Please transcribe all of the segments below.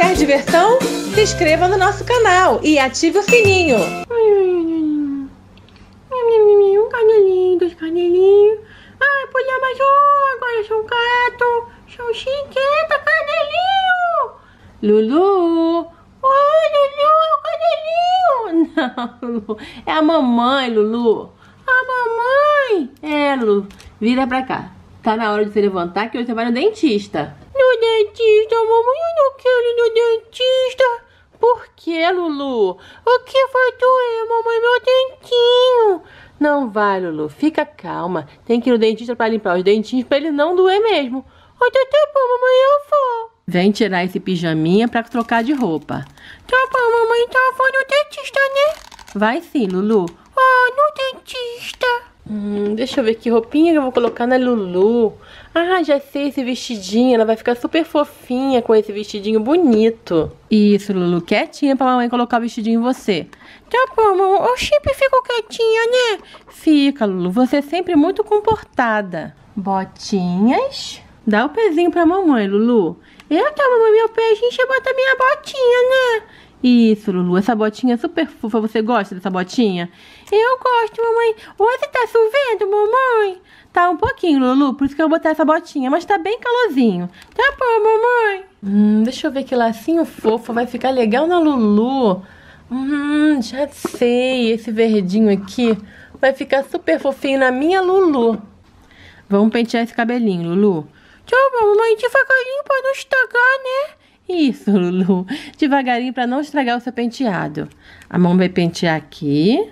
Quer diversão? Se inscreva no nosso canal e ative o sininho. Um canelinho, dois canelinhos. Ah, pulha é, mais um, agora sou um gato. Sou chiqueta, canelinho. Lulu. Oi, Lulu, canelinho. Não, Lulu. É a mamãe, Lulu. A mamãe. É, Lulu. Vira pra cá. Tá na hora de se levantar que hoje você vai no dentista no dentista, mamãe eu não quero ir no dentista. Por que, Lulu? O que foi, doer, mamãe? Meu dentinho. Não vai, Lulu. Fica calma. Tem que ir no dentista para limpar os dentinhos para ele não doer mesmo. Oh, tá, tá bom, mamãe, eu vou. Vem tirar esse pijaminha para trocar de roupa. Tá bom, mamãe. Então eu vou no dentista, né? Vai sim, Lulu. Ah, oh, no dentista. Hum, deixa eu ver que roupinha que eu vou colocar na né, Lulu. Ah, já sei esse vestidinho. Ela vai ficar super fofinha com esse vestidinho bonito. Isso, Lulu. Quietinha pra mamãe colocar o vestidinho em você. Tá bom, mamãe. O Chip ficou quietinho né? Fica, Lulu. Você é sempre muito comportada. Botinhas. Dá o pezinho pra mamãe, Lulu. Eu que a mamãe meu pé, a gente bota minha botinha, né? Isso, Lulu, essa botinha é super fofa. Você gosta dessa botinha? Eu gosto, mamãe. Hoje tá chovendo, mamãe. Tá um pouquinho, Lulu, por isso que eu vou botar essa botinha. Mas tá bem calorzinho. Tá bom, mamãe. Hum, deixa eu ver que lacinho fofo. Vai ficar legal na Lulu. Hum, já sei. Esse verdinho aqui vai ficar super fofinho na minha Lulu. Vamos pentear esse cabelinho, Lulu. Tchau, mamãe. Devagarinho pra não estragar, né? Isso, Lulu. Devagarinho para não estragar o seu penteado. A mão vai pentear aqui,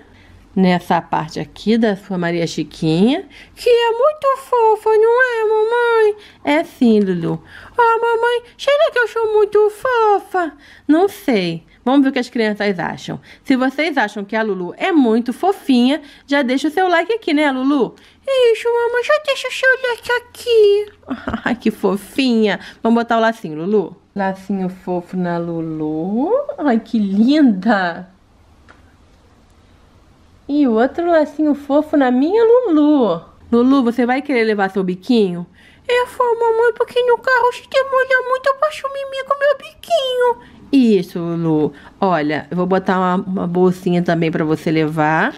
nessa parte aqui da sua Maria Chiquinha, que é muito fofa, não é, mamãe? É sim, Lulu. Ah, mamãe, será que eu sou muito fofa? Não sei. Vamos ver o que as crianças acham. Se vocês acham que a Lulu é muito fofinha, já deixa o seu like aqui, né, Lulu? Isso, mamãe, já deixa o seu like aqui. Ai, que fofinha. Vamos botar o lacinho, Lulu. Lacinho fofo na Lulu. Ai, que linda! E outro lacinho fofo na minha Lulu. Lulu, você vai querer levar seu biquinho? É, vou, mamãe, porque no carro se molha muito, eu posso mimir com meu biquinho. Isso, Lulu. Olha, eu vou botar uma, uma bolsinha também pra você levar.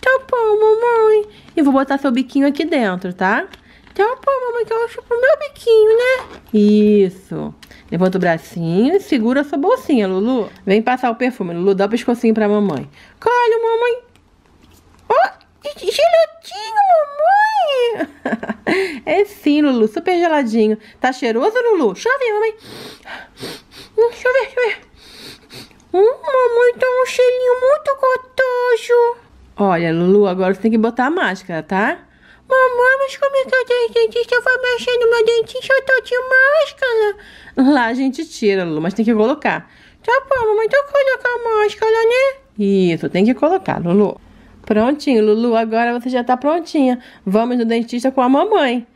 Tá bom, mamãe. E vou botar seu biquinho aqui dentro, tá? Tá bom, mamãe, que eu acho pro meu biquinho, né? Isso. Levanta o bracinho e segura a sua bolsinha, Lulu. Vem passar o perfume, Lulu. Dá o pescocinho pra mamãe. Olha, mamãe. Oh, geladinho, mamãe. é sim, Lulu. Super geladinho. Tá cheiroso, Lulu? Chove, mamãe. Deixa eu ver, deixa eu ver. Hum, mamãe, tá um cheirinho muito gostoso. Olha, Lulu, agora você tem que botar a máscara, tá? Mamãe, mas como é que eu tenho dentista? Eu vou mexer no meu dentista, eu tô de máscara. Lá a gente tira, Lulu, mas tem que colocar. Tá bom, mamãe, tu então coloca a máscara, né? Isso, tem que colocar, Lulu. Prontinho, Lulu, agora você já tá prontinha. Vamos no dentista com a mamãe.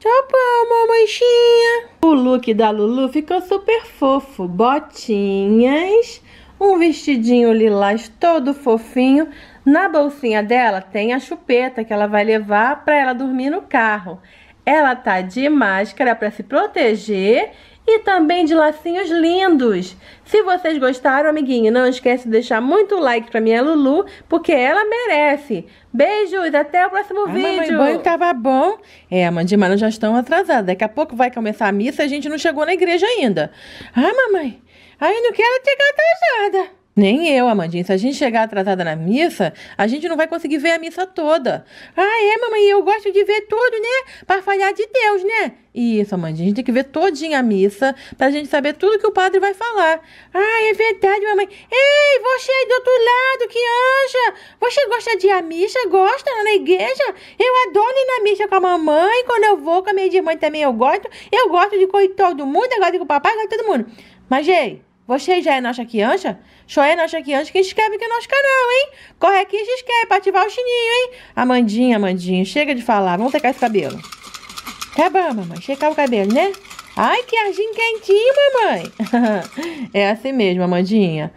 Tá bom, mamãezinha. O look da Lulu ficou super fofo. Botinhas, um vestidinho lilás todo fofinho, na bolsinha dela tem a chupeta que ela vai levar para ela dormir no carro. Ela tá de máscara para se proteger e também de lacinhos lindos. Se vocês gostaram, amiguinho, não esquece de deixar muito like pra minha Lulu, porque ela merece. Beijos, até o próximo a ah, vídeo. O banho tava bom. É, a Mandimara já estão atrasadas. Daqui a pouco vai começar a missa e a gente não chegou na igreja ainda. Ah, mamãe, aí não quero chegar atrasada. Nem eu, Amandinha. Se a gente chegar atrasada na missa, a gente não vai conseguir ver a missa toda. Ah, é, mamãe, eu gosto de ver tudo, né? Para falhar de Deus, né? Isso, Amandinha. A gente tem que ver todinha a missa para a gente saber tudo que o padre vai falar. Ah, é verdade, mamãe. Ei, você aí do outro lado, que anja! Você gosta de ir à missa? Gosta na igreja? Eu adoro ir na missa com a mamãe. Quando eu vou com a minha irmã também eu gosto. Eu gosto de correr todo mundo, eu gosto de ir com o papai, eu gosto de todo mundo. Mas, ei... Você já é nossa criança? Só é nossa criança que inscreve que no é nosso canal, hein? Corre aqui e se inscreve pra ativar o sininho, hein? Amandinha, Amandinha, chega de falar. Vamos secar esse cabelo. Acabamos, mamãe. Checar o cabelo, né? Ai, que arzinho quentinho, mamãe. é assim mesmo, Amandinha.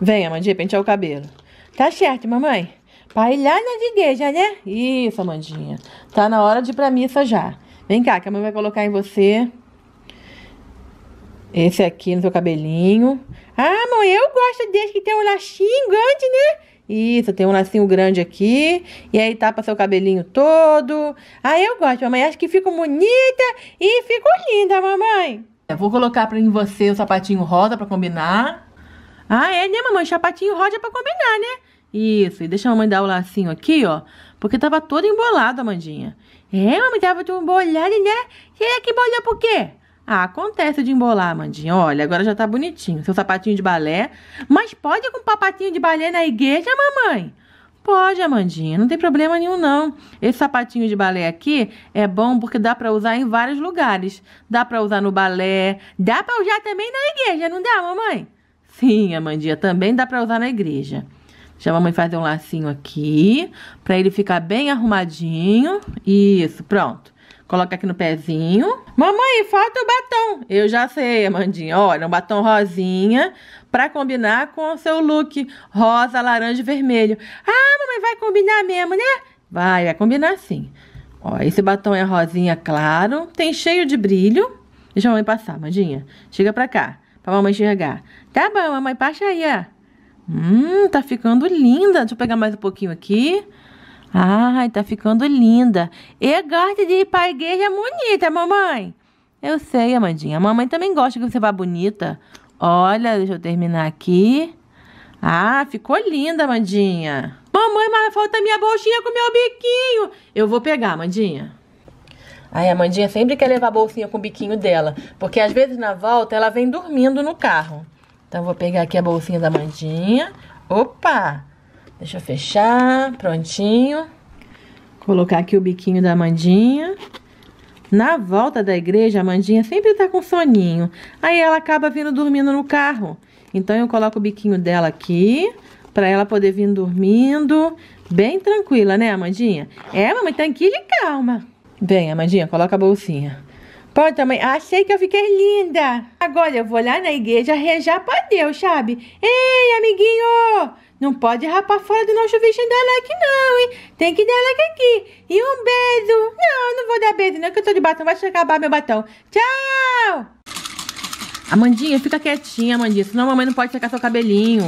Vem, Amandinha, pentear o cabelo. Tá certo, mamãe. Pra ir lá na igreja, né? Isso, Amandinha. Tá na hora de ir pra missa já. Vem cá, que a mãe vai colocar em você esse aqui no seu cabelinho. Ah, mãe, eu gosto desse que tem um lacinho grande, né? Isso, tem um lacinho grande aqui. E aí tapa seu cabelinho todo. Ah, eu gosto, mamãe. Acho que fico bonita e fico linda, mamãe. Eu vou colocar pra em você o sapatinho rosa pra combinar. Ah, é, né, mamãe? O sapatinho rosa é pra combinar, né? Isso, e deixa a mamãe dar o lacinho aqui, ó. Porque tava toda embolada, amandinha, É, mamãe, tava tudo embolada, né? Será que embolou por quê? Ah, acontece de embolar, Mandinha. Olha, agora já tá bonitinho, seu sapatinho de balé. Mas pode ir com papatinho de balé na igreja, mamãe? Pode, Amandinha, não tem problema nenhum não. Esse sapatinho de balé aqui é bom porque dá para usar em vários lugares. Dá para usar no balé, dá para usar também na igreja, não dá, mamãe? Sim, Amandinha, também dá para usar na igreja. Deixa a mamãe fazer um lacinho aqui, para ele ficar bem arrumadinho. Isso, pronto. Coloca aqui no pezinho. Mamãe, falta o batom. Eu já sei, Amandinha. Olha, um batom rosinha para combinar com o seu look rosa, laranja e vermelho. Ah, mamãe, vai combinar mesmo, né? Vai, vai combinar sim. Ó, esse batom é rosinha claro, tem cheio de brilho. Deixa a mamãe passar, Amandinha. Chega pra cá, pra mamãe enxergar. Tá bom, mamãe, passa aí, ó. Hum, tá ficando linda. Deixa eu pegar mais um pouquinho aqui. Ai, tá ficando linda. E gosta de ir pra igreja bonita, mamãe. Eu sei, Amandinha. A mamãe também gosta que você vá bonita. Olha, deixa eu terminar aqui. Ah, ficou linda, Amandinha. Mamãe, mas falta minha bolsinha com meu biquinho. Eu vou pegar, Amandinha. Ai, a Amandinha sempre quer levar a bolsinha com o biquinho dela, porque às vezes na volta ela vem dormindo no carro. Então vou pegar aqui a bolsinha da amandinha. Opa! Deixa eu fechar, prontinho. Colocar aqui o biquinho da Mandinha. Na volta da igreja, a Mandinha sempre tá com soninho. Aí ela acaba vindo dormindo no carro. Então, eu coloco o biquinho dela aqui, pra ela poder vir dormindo. Bem tranquila, né, Amandinha? É, mamãe, tranquila e calma. Vem, Amandinha, coloca a bolsinha. Pronto, mãe. Achei que eu fiquei linda. Agora eu vou lá na igreja rejar pra Deus, sabe? Ei, amiguinho! Não pode rapar fora do nosso vestido da like, não, hein? Tem que dar like aqui. E um beijo. Não, não vou dar beijo, não, que eu tô de batom. Vai acabar meu batom. Tchau! Amandinha, fica quietinha, Amandinha. Senão a mamãe não pode secar seu cabelinho.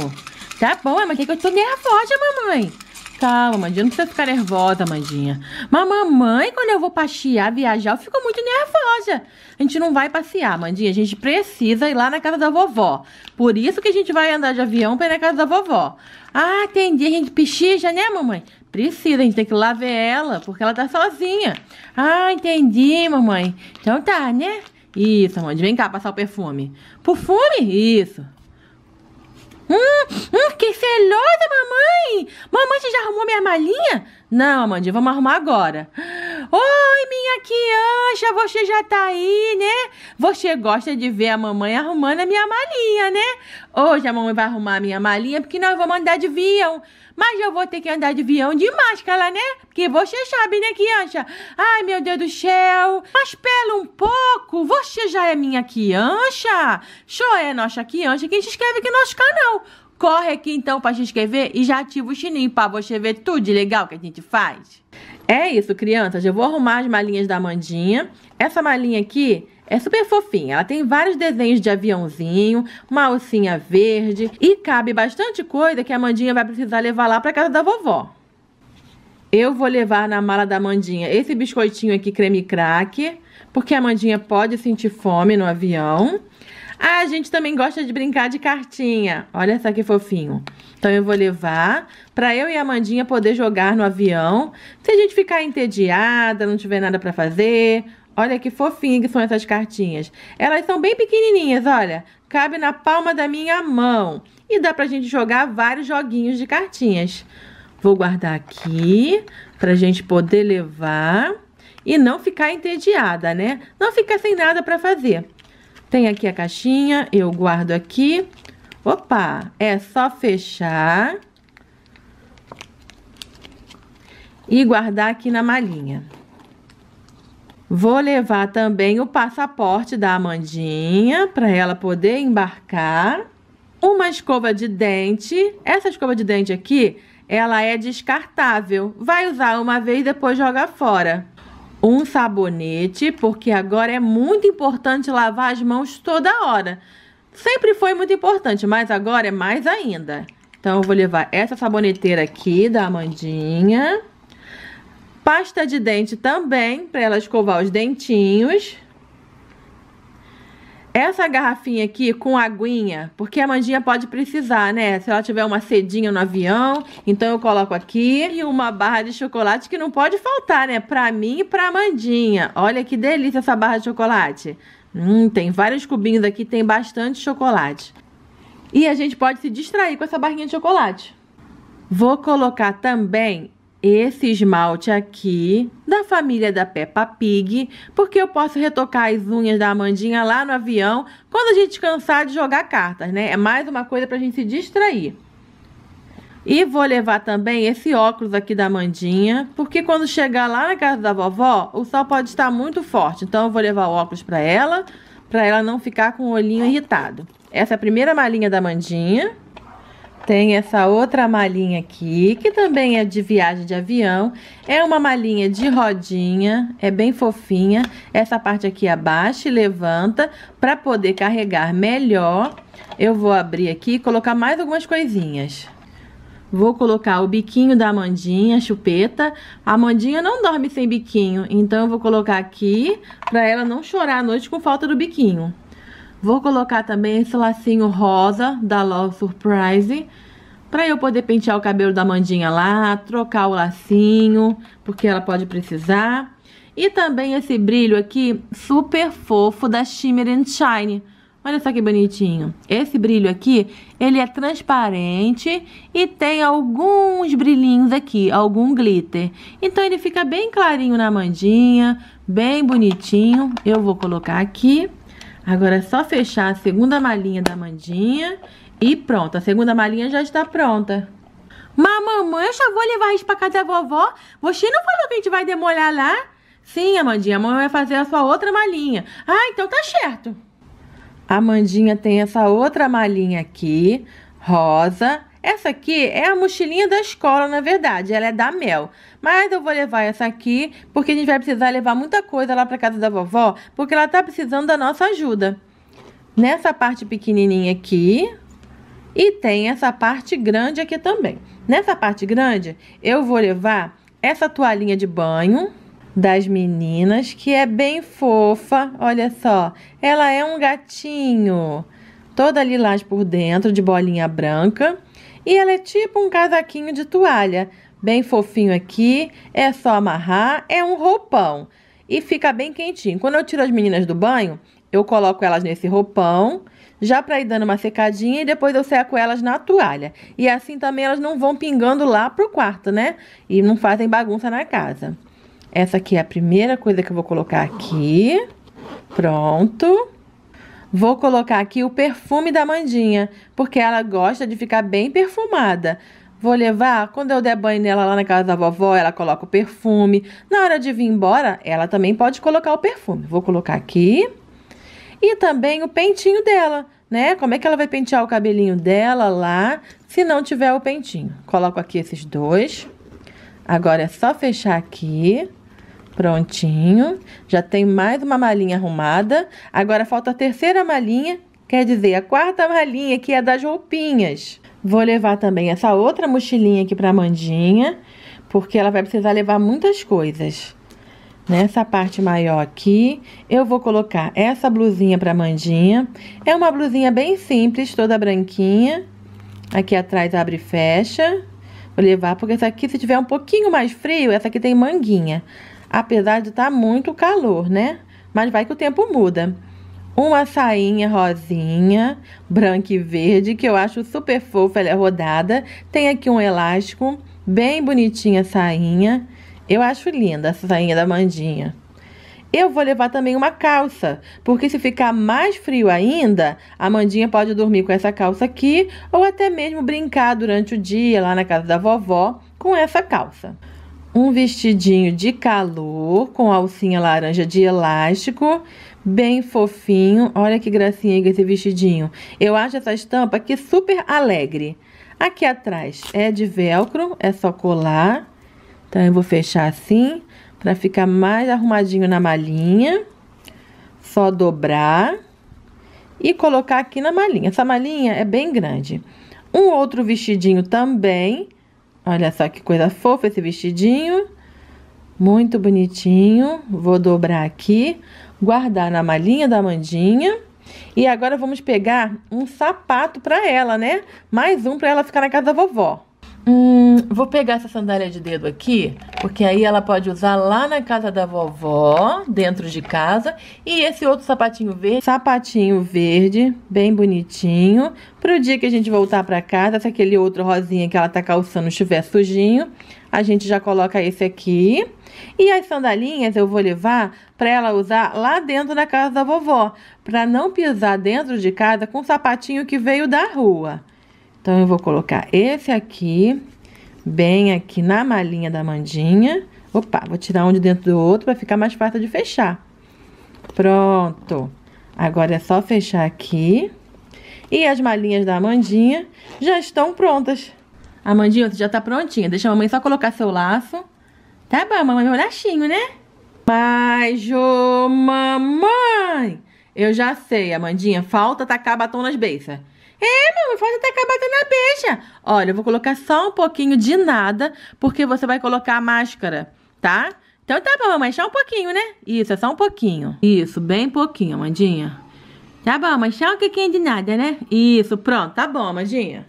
Tá bom, mas que eu tô nervosa, mamãe tal. mandinha, não precisa ficar nervosa, mandinha. Mas mamãe, quando eu vou passear, viajar, eu fico muito nervosa. A gente não vai passear, mandinha. A gente precisa ir lá na casa da vovó. Por isso que a gente vai andar de avião para ir na casa da vovó. Ah, entendi. A gente pichija, né, mamãe? Precisa, a gente tem que ir lá ver ela, porque ela tá sozinha. Ah, entendi, mamãe. Então tá, né? Isso, Mandinha. Vem cá passar o perfume. Perfume? Isso. Hum, melhor da mamãe! Mamãe, você já arrumou minha malinha? Não, Amandinha, vamos arrumar agora. Oi, minha criança, você já tá aí, né? Você gosta de ver a mamãe arrumando a minha malinha, né? Hoje a mamãe vai arrumar a minha malinha porque nós vamos andar de avião. Mas eu vou ter que andar de avião de máscara, né? Porque você sabe, né, criança? Ai, meu Deus do céu. Mas pelo um pouco, você já é minha criança? Só é nossa criança quem se inscreve aqui no nosso canal. Corre aqui então para se inscrever e já ativa o sininho para você ver tudo de legal que a gente faz. É isso, crianças. Eu vou arrumar as malinhas da Mandinha. Essa malinha aqui é super fofinha. Ela tem vários desenhos de aviãozinho, uma alcinha verde e cabe bastante coisa que a Mandinha vai precisar levar lá para casa da vovó. Eu vou levar na mala da Mandinha esse biscoitinho aqui creme crack, porque a Mandinha pode sentir fome no avião. Ah, a gente também gosta de brincar de cartinha. Olha só que fofinho. Então eu vou levar para eu e a Mandinha poder jogar no avião. Se a gente ficar entediada, não tiver nada para fazer, Olha que fofinho que são essas cartinhas. Elas são bem pequenininhas, olha. Cabe na palma da minha mão. E dá pra gente jogar vários joguinhos de cartinhas. Vou guardar aqui pra gente poder levar e não ficar entediada, né? Não ficar sem nada pra fazer. Tem aqui a caixinha, eu guardo aqui. Opa, é só fechar. E guardar aqui na malinha. Vou levar também o passaporte da Amandinha para ela poder embarcar. Uma escova de dente. Essa escova de dente aqui, ela é descartável. Vai usar uma vez e depois joga fora um sabonete, porque agora é muito importante lavar as mãos toda hora. Sempre foi muito importante, mas agora é mais ainda. Então, eu vou levar essa saboneteira aqui da Amandinha. Pasta de dente também, para ela escovar os dentinhos. Essa garrafinha aqui com aguinha, porque a mandinha pode precisar, né? Se ela tiver uma sedinha no avião, então eu coloco aqui. E uma barra de chocolate que não pode faltar, né? Pra mim e pra mandinha. Olha que delícia essa barra de chocolate. Hum, tem vários cubinhos aqui, tem bastante chocolate. E a gente pode se distrair com essa barrinha de chocolate. Vou colocar também esse esmalte aqui da família da Peppa Pig, porque eu posso retocar as unhas da Amandinha lá no avião quando a gente cansar de jogar cartas, né? É mais uma coisa pra gente se distrair. E vou levar também esse óculos aqui da Mandinha, porque quando chegar lá na casa da vovó, o sol pode estar muito forte. Então eu vou levar o óculos para ela, para ela não ficar com o olhinho irritado. Essa é a primeira malinha da Mandinha. Tem essa outra malinha aqui, que também é de viagem de avião. É uma malinha de rodinha, é bem fofinha. Essa parte aqui abaixa e levanta para poder carregar melhor. Eu vou abrir aqui e colocar mais algumas coisinhas. Vou colocar o biquinho da Amandinha, chupeta. A Amandinha não dorme sem biquinho, então eu vou colocar aqui para ela não chorar à noite com falta do biquinho. Vou colocar também esse lacinho rosa da Love Surprise para eu poder pentear o cabelo da Mandinha lá, trocar o lacinho, porque ela pode precisar. E também esse brilho aqui, super fofo, da Shimmer and Shine. Olha só que bonitinho. Esse brilho aqui, ele é transparente e tem alguns brilhinhos aqui, algum glitter. Então ele fica bem clarinho na mandinha, bem bonitinho. Eu vou colocar aqui. Agora é só fechar a segunda malinha da Mandinha e pronto. A segunda malinha já está pronta. Mas mamãe, eu já vou levar isso para casa da vovó? Você não falou que a gente vai demolhar lá? Sim, Amandinha, a mamãe vai fazer a sua outra malinha. Ah, então tá certo. A Mandinha tem essa outra malinha aqui, rosa, essa aqui é a mochilinha da escola, na verdade, ela é da Mel. Mas eu vou levar essa aqui, porque a gente vai precisar levar muita coisa lá para casa da vovó, porque ela tá precisando da nossa ajuda. Nessa parte pequenininha aqui, e tem essa parte grande aqui também. Nessa parte grande, eu vou levar essa toalhinha de banho das meninas, que é bem fofa, olha só. Ela é um gatinho, toda lilás por dentro, de bolinha branca. E ela é tipo um casaquinho de toalha, bem fofinho aqui, é só amarrar, é um roupão e fica bem quentinho. Quando eu tiro as meninas do banho, eu coloco elas nesse roupão, já para ir dando uma secadinha e depois eu seco elas na toalha. E assim também elas não vão pingando lá pro quarto, né? E não fazem bagunça na casa. Essa aqui é a primeira coisa que eu vou colocar aqui. Pronto. Vou colocar aqui o perfume da Mandinha, porque ela gosta de ficar bem perfumada. Vou levar, quando eu der banho nela lá na casa da vovó, ela coloca o perfume. Na hora de vir embora, ela também pode colocar o perfume. Vou colocar aqui. E também o pentinho dela, né? Como é que ela vai pentear o cabelinho dela lá, se não tiver o pentinho? Coloco aqui esses dois. Agora é só fechar aqui. Prontinho. Já tem mais uma malinha arrumada. Agora falta a terceira malinha, quer dizer, a quarta malinha, que é das roupinhas. Vou levar também essa outra mochilinha aqui para a Mandinha, porque ela vai precisar levar muitas coisas. Nessa parte maior aqui, eu vou colocar essa blusinha para Mandinha. É uma blusinha bem simples, toda branquinha. Aqui atrás abre e fecha. Vou levar, porque essa aqui, se tiver um pouquinho mais frio, essa aqui tem manguinha apesar de estar tá muito calor, né? Mas vai que o tempo muda. Uma sainha rosinha, branca e verde, que eu acho super fofa, ela é rodada. Tem aqui um elástico, bem bonitinha a sainha. Eu acho linda essa sainha da Mandinha. Eu vou levar também uma calça, porque se ficar mais frio ainda, a Mandinha pode dormir com essa calça aqui ou até mesmo brincar durante o dia lá na casa da vovó com essa calça um vestidinho de calor com alcinha laranja de elástico, bem fofinho. Olha que gracinha esse vestidinho. Eu acho essa estampa aqui super alegre. Aqui atrás é de velcro, é só colar. Então, eu vou fechar assim, para ficar mais arrumadinho na malinha. Só dobrar e colocar aqui na malinha. Essa malinha é bem grande. Um outro vestidinho também Olha só que coisa fofa esse vestidinho. Muito bonitinho. Vou dobrar aqui, guardar na malinha da Mandinha. E agora vamos pegar um sapato para ela, né? Mais um para ela ficar na casa da vovó. Hum, vou pegar essa sandália de dedo aqui, porque aí ela pode usar lá na casa da vovó, dentro de casa. E esse outro sapatinho verde, sapatinho verde, bem bonitinho, pro dia que a gente voltar pra casa, se aquele outro rosinha que ela tá calçando estiver sujinho, a gente já coloca esse aqui. E as sandalinhas eu vou levar para ela usar lá dentro da casa da vovó, para não pisar dentro de casa com o sapatinho que veio da rua. Então, eu vou colocar esse aqui, bem aqui na malinha da mandinha. Opa, vou tirar um de dentro do outro para ficar mais fácil de fechar. Pronto. Agora é só fechar aqui. E as malinhas da Amandinha já estão prontas. Amandinha, você já tá prontinha. Deixa a mamãe só colocar seu laço. Tá bom, mamãe, meu laxinho, né? Mas, ô mamãe... Eu já sei, Amandinha. Falta tacar batom nas beiças. É, meu, pode até acabar batendo a beija. Olha, eu vou colocar só um pouquinho de nada, porque você vai colocar a máscara, tá? Então tá bom, mamãe, só um pouquinho, né? Isso, é só um pouquinho. Isso, bem pouquinho, Amandinha. Tá bom, mas só um pouquinho de nada, né? Isso, pronto, tá bom, Amandinha.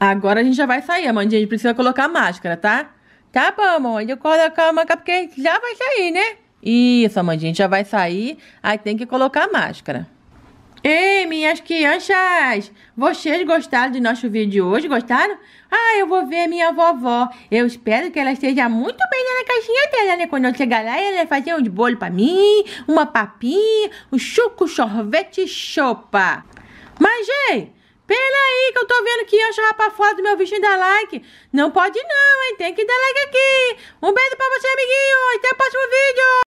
Agora a gente já vai sair, Amandinha, a gente precisa colocar a máscara, tá? Tá bom, Amandinha, eu colocar a máscara porque já vai sair, né? Isso, Amandinha, a gente já vai sair, aí tem que colocar a máscara. Ei, minhas crianças! Vocês gostaram do nosso vídeo de hoje? Gostaram? Ah, eu vou ver a minha vovó. Eu espero que ela esteja muito bem na caixinha dela, né? Quando eu chegar lá, ela vai fazer de bolo pra mim, uma papinha, um chuco, sorvete e chopa. Mas, gente, peraí que eu tô vendo que eu lá pra fora do meu vestido dar like. Não pode não, hein? Tem que dar like aqui. Um beijo pra você, amiguinho. Até o próximo vídeo.